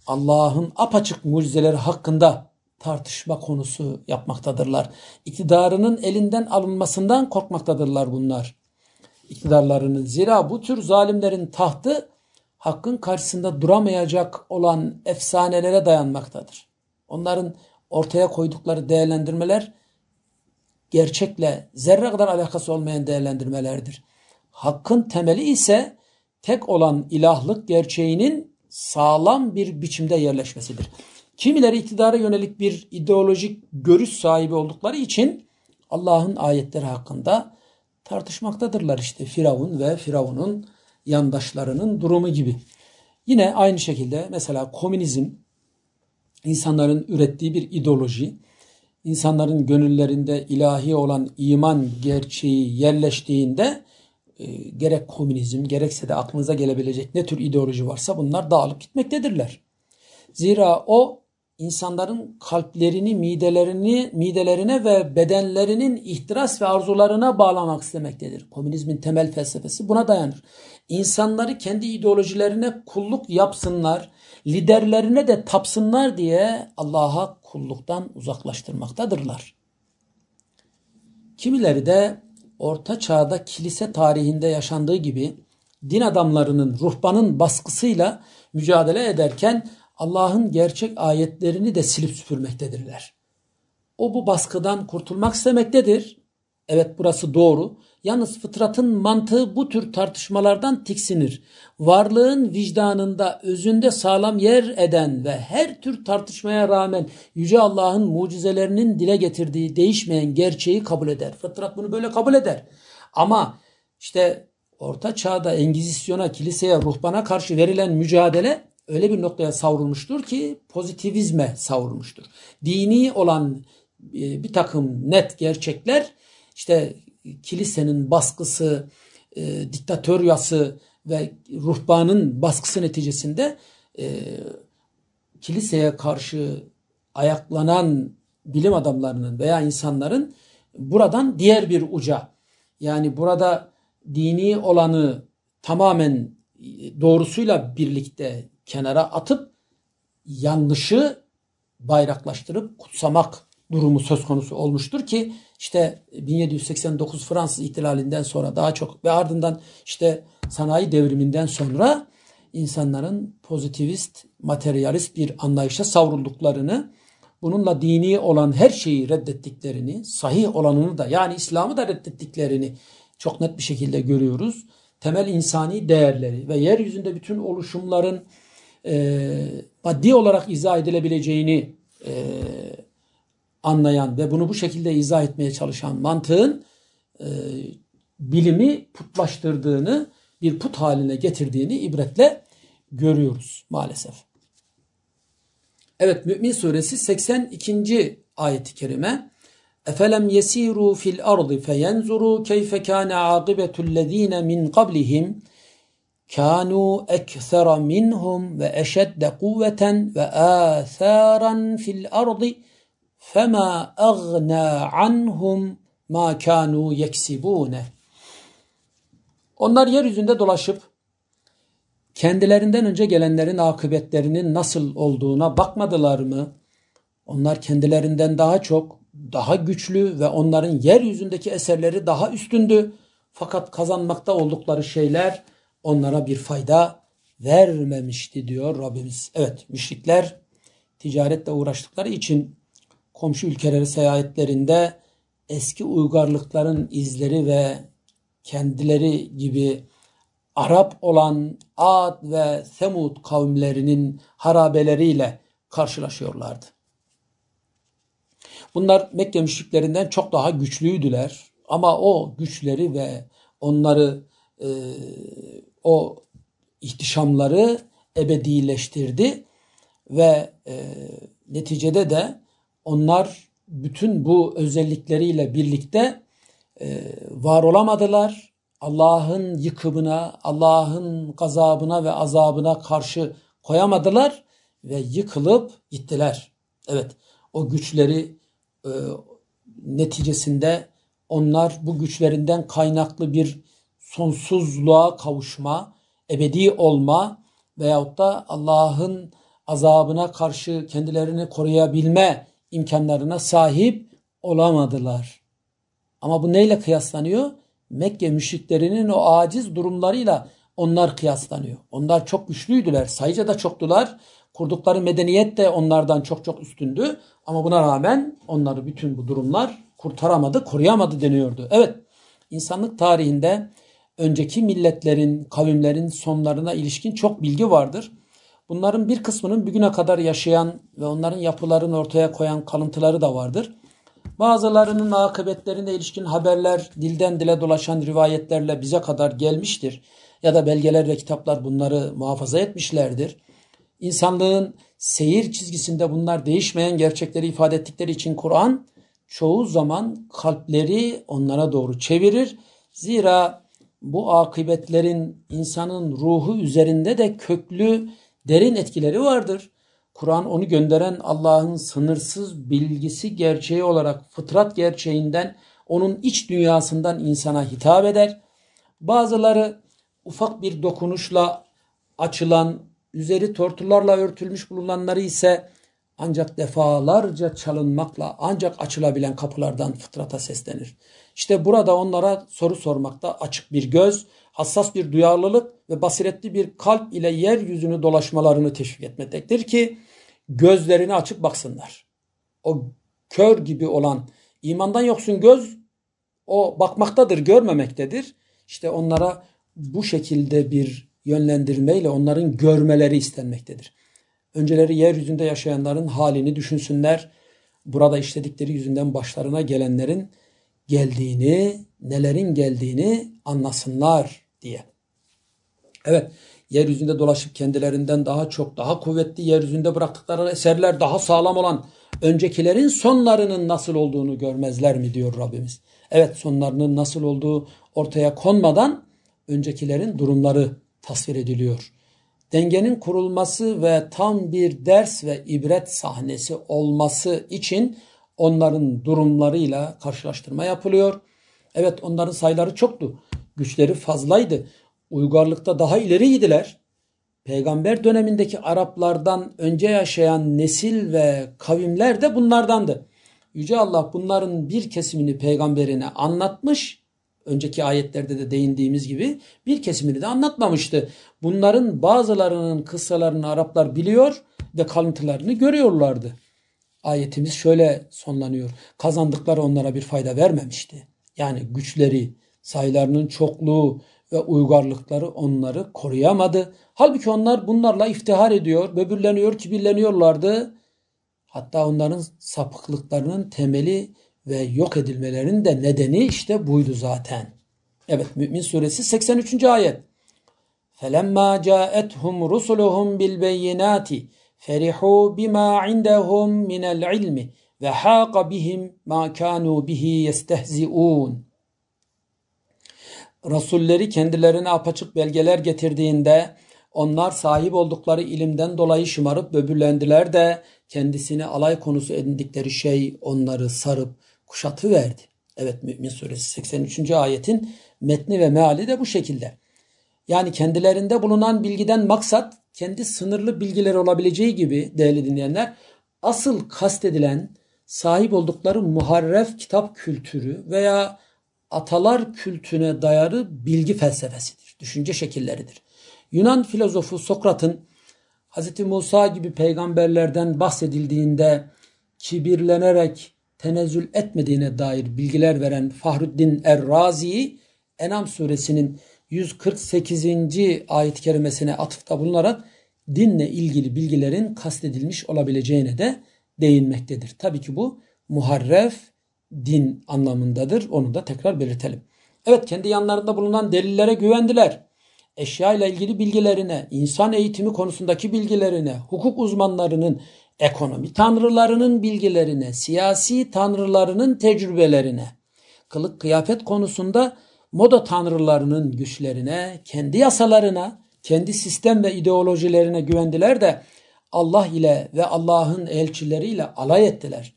Allah'ın apaçık mucizeleri hakkında tartışma konusu yapmaktadırlar. İktidarının elinden alınmasından korkmaktadırlar bunlar. İktidarlarının zira bu tür zalimlerin tahtı hakkın karşısında duramayacak olan efsanelere dayanmaktadır. Onların ortaya koydukları değerlendirmeler gerçekle zerre kadar alakası olmayan değerlendirmelerdir. Hakkın temeli ise tek olan ilahlık gerçeğinin sağlam bir biçimde yerleşmesidir. Kimileri iktidara yönelik bir ideolojik görüş sahibi oldukları için Allah'ın ayetleri hakkında tartışmaktadırlar işte Firavun ve Firavun'un yandaşlarının durumu gibi. Yine aynı şekilde mesela komünizm insanların ürettiği bir ideoloji, insanların gönüllerinde ilahi olan iman gerçeği yerleştiğinde e, gerek komünizm gerekse de aklınıza gelebilecek ne tür ideoloji varsa bunlar dağılıp gitmektedirler. Zira o insanların kalplerini, midelerini, midelerine ve bedenlerinin ihtiras ve arzularına bağlamak istemektedir. Komünizmin temel felsefesi buna dayanır. İnsanları kendi ideolojilerine kulluk yapsınlar, liderlerine de tapsınlar diye Allah'a kulluktan uzaklaştırmaktadırlar. Kimileri de orta çağda kilise tarihinde yaşandığı gibi din adamlarının, ruhbanın baskısıyla mücadele ederken Allah'ın gerçek ayetlerini de silip süpürmektedirler. O bu baskıdan kurtulmak istemektedir. Evet burası doğru. Yalnız fıtratın mantığı bu tür tartışmalardan tiksinir. Varlığın vicdanında özünde sağlam yer eden ve her tür tartışmaya rağmen Yüce Allah'ın mucizelerinin dile getirdiği değişmeyen gerçeği kabul eder. Fıtrat bunu böyle kabul eder. Ama işte Orta Çağ'da Engizisyon'a, kiliseye, ruhbana karşı verilen mücadele öyle bir noktaya savrulmuştur ki pozitivizme savrulmuştur. Dini olan e, bir takım net gerçekler işte kilisenin baskısı, e, diktatör ve ruhbanın baskısı neticesinde e, kiliseye karşı ayaklanan bilim adamlarının veya insanların buradan diğer bir uca yani burada dini olanı tamamen doğrusuyla birlikte kenara atıp yanlışı bayraklaştırıp kutsamak durumu söz konusu olmuştur ki işte 1789 Fransız ihtilalinden sonra daha çok ve ardından işte sanayi devriminden sonra insanların pozitivist, materyalist bir anlayışa savrulduklarını, bununla dini olan her şeyi reddettiklerini, sahih olanını da yani İslam'ı da reddettiklerini çok net bir şekilde görüyoruz. Temel insani değerleri ve yeryüzünde bütün oluşumların e, maddi olarak izah edilebileceğini e, anlayan ve bunu bu şekilde izah etmeye çalışan mantığın e, bilimi putlaştırdığını, bir put haline getirdiğini ibretle görüyoruz maalesef. Evet Mümin suresi 82. ayeti kerime Efelem yesiru fil ardı feyenzuru keyfe kâne âgıbetüllezîne min kablihim kânû ekthera minhum ve eşedde kuvveten ve âthâran fil ardı fema agna anhum ma kanu yeksibune. Onlar yeryüzünde dolaşıp kendilerinden önce gelenlerin akıbetlerinin nasıl olduğuna bakmadılar mı? Onlar kendilerinden daha çok, daha güçlü ve onların yeryüzündeki eserleri daha üstündü. Fakat kazanmakta oldukları şeyler onlara bir fayda vermemişti diyor Rabbimiz. Evet müşrikler ticaretle uğraştıkları için komşu ülkeleri seyahatlerinde eski uygarlıkların izleri ve kendileri gibi Arap olan Ad ve Semud kavimlerinin harabeleriyle karşılaşıyorlardı. Bunlar Mekke müşriklerinden çok daha güçlüydüler ama o güçleri ve onları e, o ihtişamları ebedileştirdi ve e, neticede de onlar bütün bu özellikleriyle birlikte e, var olamadılar. Allah'ın yıkımına, Allah'ın gazabına ve azabına karşı koyamadılar ve yıkılıp gittiler. Evet o güçleri e, neticesinde onlar bu güçlerinden kaynaklı bir sonsuzluğa kavuşma, ebedi olma veyahut da Allah'ın azabına karşı kendilerini koruyabilme imkanlarına sahip olamadılar. Ama bu neyle kıyaslanıyor? Mekke müşriklerinin o aciz durumlarıyla onlar kıyaslanıyor. Onlar çok güçlüydüler. Sayıca da çoktular. Kurdukları medeniyet de onlardan çok çok üstündü. Ama buna rağmen onları bütün bu durumlar kurtaramadı, koruyamadı deniyordu. Evet, insanlık tarihinde önceki milletlerin, kavimlerin sonlarına ilişkin çok bilgi vardır. Bunların bir kısmının bugüne kadar yaşayan ve onların yapılarını ortaya koyan kalıntıları da vardır. Bazılarının akıbetlerine ilişkin haberler dilden dile dolaşan rivayetlerle bize kadar gelmiştir. Ya da belgeler ve kitaplar bunları muhafaza etmişlerdir. İnsanlığın seyir çizgisinde bunlar değişmeyen gerçekleri ifade ettikleri için Kur'an çoğu zaman kalpleri onlara doğru çevirir. Zira bu akıbetlerin insanın ruhu üzerinde de köklü derin etkileri vardır. Kur'an onu gönderen Allah'ın sınırsız bilgisi gerçeği olarak fıtrat gerçeğinden onun iç dünyasından insana hitap eder. Bazıları ufak bir dokunuşla açılan, üzeri tortularla örtülmüş bulunanları ise ancak defalarca çalınmakla ancak açılabilen kapılardan fıtrata seslenir. İşte burada onlara soru sormakta açık bir göz, hassas bir duyarlılık ve basiretli bir kalp ile yeryüzünü dolaşmalarını teşvik etmektedir ki gözlerini açıp baksınlar. O kör gibi olan imandan yoksun göz o bakmaktadır, görmemektedir. İşte onlara bu şekilde bir yönlendirmeyle onların görmeleri istenmektedir. Önceleri yeryüzünde yaşayanların halini düşünsünler. Burada işledikleri yüzünden başlarına gelenlerin geldiğini, nelerin geldiğini anlasınlar diye. Evet, yeryüzünde dolaşıp kendilerinden daha çok, daha kuvvetli yeryüzünde bıraktıkları eserler daha sağlam olan öncekilerin sonlarının nasıl olduğunu görmezler mi diyor Rabbimiz. Evet, sonlarının nasıl olduğu ortaya konmadan öncekilerin durumları tasvir ediliyor. Dengenin kurulması ve tam bir ders ve ibret sahnesi olması için onların durumlarıyla karşılaştırma yapılıyor. Evet onların sayıları çoktu güçleri fazlaydı. Uygarlıkta daha ileriydiler. Peygamber dönemindeki Araplardan önce yaşayan nesil ve kavimler de bunlardandı. Yüce Allah bunların bir kesimini peygamberine anlatmış. Önceki ayetlerde de değindiğimiz gibi bir kesimini de anlatmamıştı. Bunların bazılarının kıssalarını Araplar biliyor ve kalıntılarını görüyorlardı. Ayetimiz şöyle sonlanıyor. Kazandıkları onlara bir fayda vermemişti. Yani güçleri, sayılarının çokluğu ve uygarlıkları onları koruyamadı. Halbuki onlar bunlarla iftihar ediyor, böbürleniyor, kibirleniyorlardı. Hatta onların sapıklıklarının temeli ve yok edilmelerinin de nedeni işte buydu zaten. Evet Mümin suresi 83. ayet. فَلَمَّا جَاءَتْهُمْ رُسُلُهُمْ بِالْبَيِّنَاتِ فَرِحُوا بِمَا عِنْدَهُمْ مِنَ الْعِلْمِ وَحَاقَ بِهِمْ مَا كَانُوا بِهِ يَسْتَهْزِئُونَ Resulleri kendilerine apaçık belgeler getirdiğinde onlar sahip oldukları ilimden dolayı şımarıp böbürlendiler de kendisini alay konusu edindikleri şey onları sarıp kuşatı verdi. Evet Mümin suresi 83. ayetin metni ve meali de bu şekilde. Yani kendilerinde bulunan bilgiden maksat kendi sınırlı bilgileri olabileceği gibi değerli dinleyenler asıl kastedilen sahip oldukları muharref kitap kültürü veya atalar kültüne dayarı bilgi felsefesidir, düşünce şekilleridir. Yunan filozofu Sokrat'ın Hz. Musa gibi peygamberlerden bahsedildiğinde kibirlenerek tenezzül etmediğine dair bilgiler veren Fahruddin Er-Razi'yi Enam suresinin 148. ayet-i kerimesine atıfta bulunarak dinle ilgili bilgilerin kastedilmiş olabileceğine de değinmektedir. Tabii ki bu muharref din anlamındadır. Onu da tekrar belirtelim. Evet kendi yanlarında bulunan delillere güvendiler. Eşya ile ilgili bilgilerine, insan eğitimi konusundaki bilgilerine, hukuk uzmanlarının, ekonomi tanrılarının bilgilerine, siyasi tanrılarının tecrübelerine, kılık kıyafet konusunda moda tanrılarının güçlerine, kendi yasalarına, kendi sistem ve ideolojilerine güvendiler de Allah ile ve Allah'ın elçileriyle alay ettiler.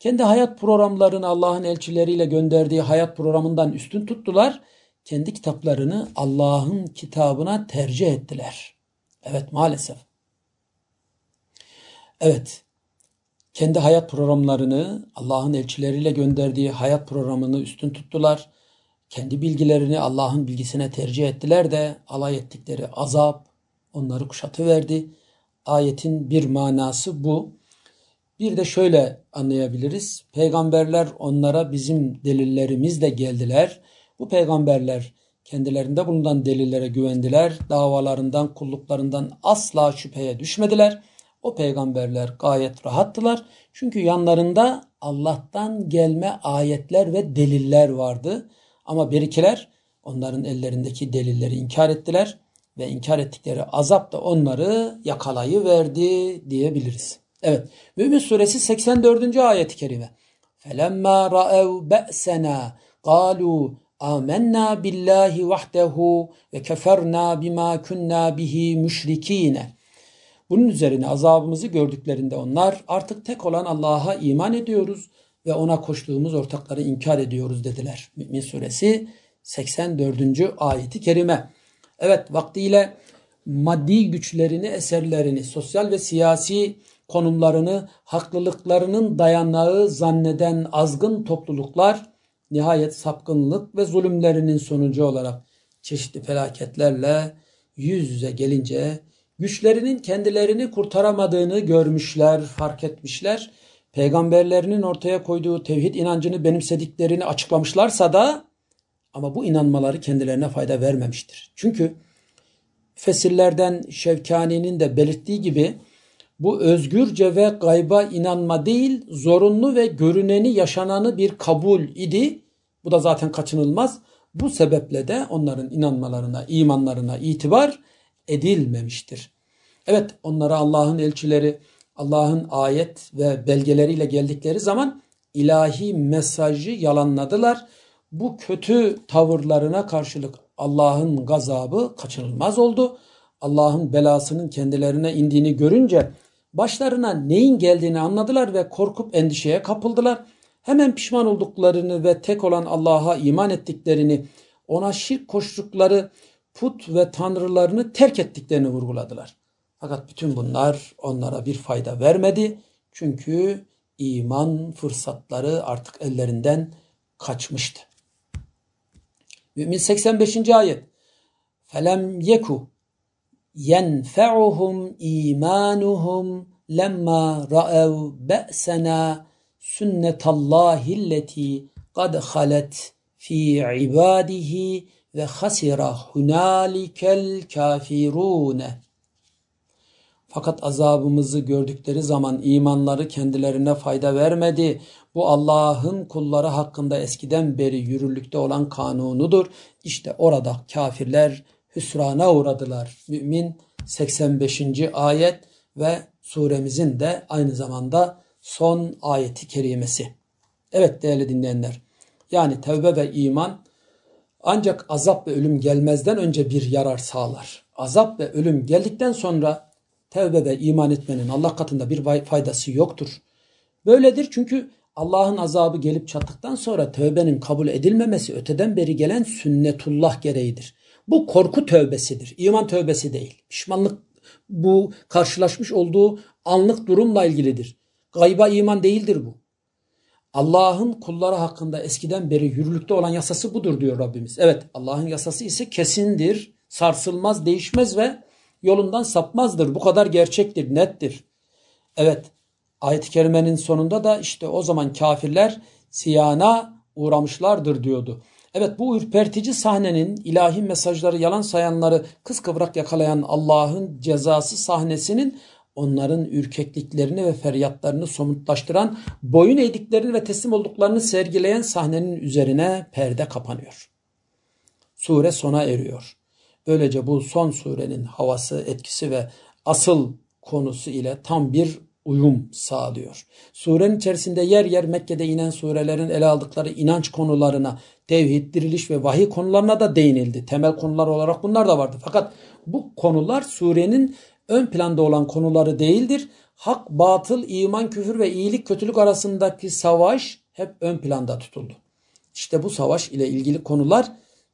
Kendi hayat programlarını Allah'ın elçileriyle gönderdiği hayat programından üstün tuttular. Kendi kitaplarını Allah'ın kitabına tercih ettiler. Evet maalesef. Evet. Kendi hayat programlarını Allah'ın elçileriyle gönderdiği hayat programını üstün tuttular. Kendi bilgilerini Allah'ın bilgisine tercih ettiler de alay ettikleri azap onları kuşatıverdi. Ayetin bir manası bu. Bir de şöyle anlayabiliriz. Peygamberler onlara bizim delillerimizle geldiler. Bu peygamberler kendilerinde bulunan delillere güvendiler. Davalarından, kulluklarından asla şüpheye düşmediler. O peygamberler gayet rahattılar. Çünkü yanlarında Allah'tan gelme ayetler ve deliller vardı. Ama birikiler onların ellerindeki delilleri inkar ettiler ve inkar ettikleri azap da onları yakalayı verdi diyebiliriz. Evet. Mümin suresi 84. ayet-i kerime. فَلَمَّا رَأَوْ بَأْسَنَا قَالُوا billahi بِاللّٰهِ ve وَكَفَرْنَا بِمَا كُنَّا بِهِ müşrikine. Bunun üzerine azabımızı gördüklerinde onlar artık tek olan Allah'a iman ediyoruz ve ona koştuğumuz ortakları inkar ediyoruz dediler. Mümin suresi 84. ayeti kerime. Evet vaktiyle maddi güçlerini, eserlerini, sosyal ve siyasi konumlarını haklılıklarının dayanağı zanneden azgın topluluklar nihayet sapkınlık ve zulümlerinin sonucu olarak çeşitli felaketlerle yüz yüze gelince güçlerinin kendilerini kurtaramadığını görmüşler, fark etmişler. Peygamberlerinin ortaya koyduğu tevhid inancını benimsediklerini açıklamışlarsa da ama bu inanmaları kendilerine fayda vermemiştir. Çünkü fesillerden Şevkani'nin de belirttiği gibi bu özgürce ve gayba inanma değil, zorunlu ve görüneni yaşananı bir kabul idi. Bu da zaten kaçınılmaz. Bu sebeple de onların inanmalarına, imanlarına itibar edilmemiştir. Evet onlara Allah'ın elçileri, Allah'ın ayet ve belgeleriyle geldikleri zaman ilahi mesajı yalanladılar. Bu kötü tavırlarına karşılık Allah'ın gazabı kaçınılmaz oldu. Allah'ın belasının kendilerine indiğini görünce Başlarına neyin geldiğini anladılar ve korkup endişeye kapıldılar. Hemen pişman olduklarını ve tek olan Allah'a iman ettiklerini, ona şirk koştukları put ve tanrılarını terk ettiklerini vurguladılar. Fakat bütün bunlar onlara bir fayda vermedi. Çünkü iman fırsatları artık ellerinden kaçmıştı. Mümin 85. ayet. Felem yeku yenfe'uhum imanuhum lemma ra'ev be'sena sünnetallahi leti kad halet fi ibadihi ve hasira hunalikel kafirune. Fakat azabımızı gördükleri zaman imanları kendilerine fayda vermedi. Bu Allah'ın kulları hakkında eskiden beri yürürlükte olan kanunudur. İşte orada kafirler hüsrana uğradılar. Mümin 85. ayet ve suremizin de aynı zamanda son ayeti kerimesi. Evet değerli dinleyenler. Yani tevbe ve iman ancak azap ve ölüm gelmezden önce bir yarar sağlar. Azap ve ölüm geldikten sonra tevbe ve iman etmenin Allah katında bir faydası yoktur. Böyledir çünkü Allah'ın azabı gelip çattıktan sonra tövbenin kabul edilmemesi öteden beri gelen sünnetullah gereğidir. Bu korku tövbesidir. İman tövbesi değil. Pişmanlık bu karşılaşmış olduğu anlık durumla ilgilidir. Gayba iman değildir bu. Allah'ın kulları hakkında eskiden beri yürürlükte olan yasası budur diyor Rabbimiz. Evet Allah'ın yasası ise kesindir, sarsılmaz, değişmez ve yolundan sapmazdır. Bu kadar gerçektir, nettir. Evet ayet-i kerimenin sonunda da işte o zaman kafirler siyana uğramışlardır diyordu. Evet bu ürpertici sahnenin ilahi mesajları yalan sayanları kıskıvrak yakalayan Allah'ın cezası sahnesinin onların ürkekliklerini ve feryatlarını somutlaştıran, boyun eğdiklerini ve teslim olduklarını sergileyen sahnenin üzerine perde kapanıyor. Sure sona eriyor. Böylece bu son surenin havası, etkisi ve asıl konusu ile tam bir uyum sağlıyor. Surenin içerisinde yer yer Mekke'de inen surelerin ele aldıkları inanç konularına, tevhid, diriliş ve vahiy konularına da değinildi. Temel konular olarak bunlar da vardı. Fakat bu konular surenin ön planda olan konuları değildir. Hak, batıl, iman, küfür ve iyilik, kötülük arasındaki savaş hep ön planda tutuldu. İşte bu savaş ile ilgili konular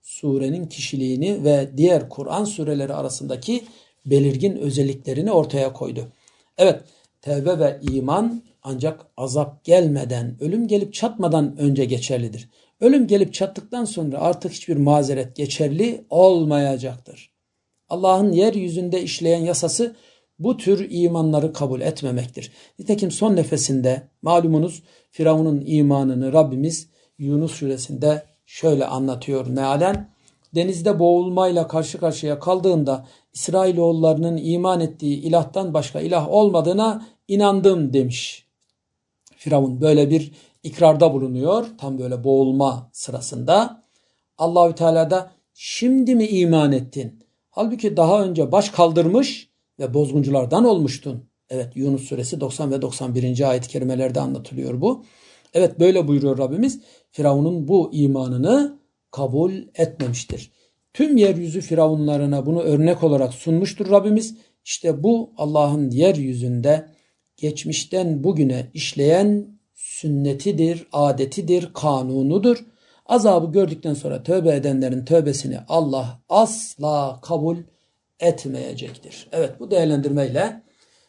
surenin kişiliğini ve diğer Kur'an sureleri arasındaki belirgin özelliklerini ortaya koydu. Evet, Tevbe ve iman ancak azap gelmeden, ölüm gelip çatmadan önce geçerlidir. Ölüm gelip çattıktan sonra artık hiçbir mazeret geçerli olmayacaktır. Allah'ın yeryüzünde işleyen yasası bu tür imanları kabul etmemektir. Nitekim son nefesinde malumunuz Firavun'un imanını Rabbimiz Yunus suresinde şöyle anlatıyor mealen denizde boğulmayla karşı karşıya kaldığında İsrailoğullarının iman ettiği ilahtan başka ilah olmadığına inandım demiş. Firavun böyle bir ikrarda bulunuyor tam böyle boğulma sırasında. Allahü Teala da şimdi mi iman ettin? Halbuki daha önce baş kaldırmış ve bozgunculardan olmuştun. Evet Yunus suresi 90 ve 91. ayet-i kerimelerde anlatılıyor bu. Evet böyle buyuruyor Rabbimiz. Firavun'un bu imanını kabul etmemiştir. Tüm yeryüzü firavunlarına bunu örnek olarak sunmuştur Rabbimiz. İşte bu Allah'ın yeryüzünde geçmişten bugüne işleyen sünnetidir, adetidir, kanunudur. Azabı gördükten sonra tövbe edenlerin tövbesini Allah asla kabul etmeyecektir. Evet bu değerlendirmeyle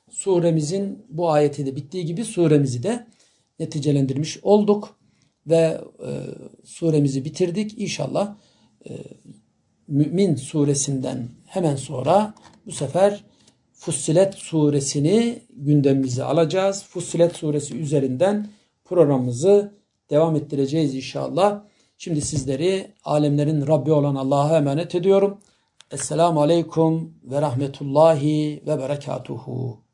suremizin bu ayeti de bittiği gibi suremizi de neticelendirmiş olduk ve e, suremizi bitirdik. İnşallah e, Mümin suresinden hemen sonra bu sefer Fussilet suresini gündemimize alacağız. Fussilet suresi üzerinden programımızı devam ettireceğiz inşallah. Şimdi sizleri alemlerin Rabbi olan Allah'a emanet ediyorum. Esselamu Aleyküm ve Rahmetullahi ve Berekatuhu.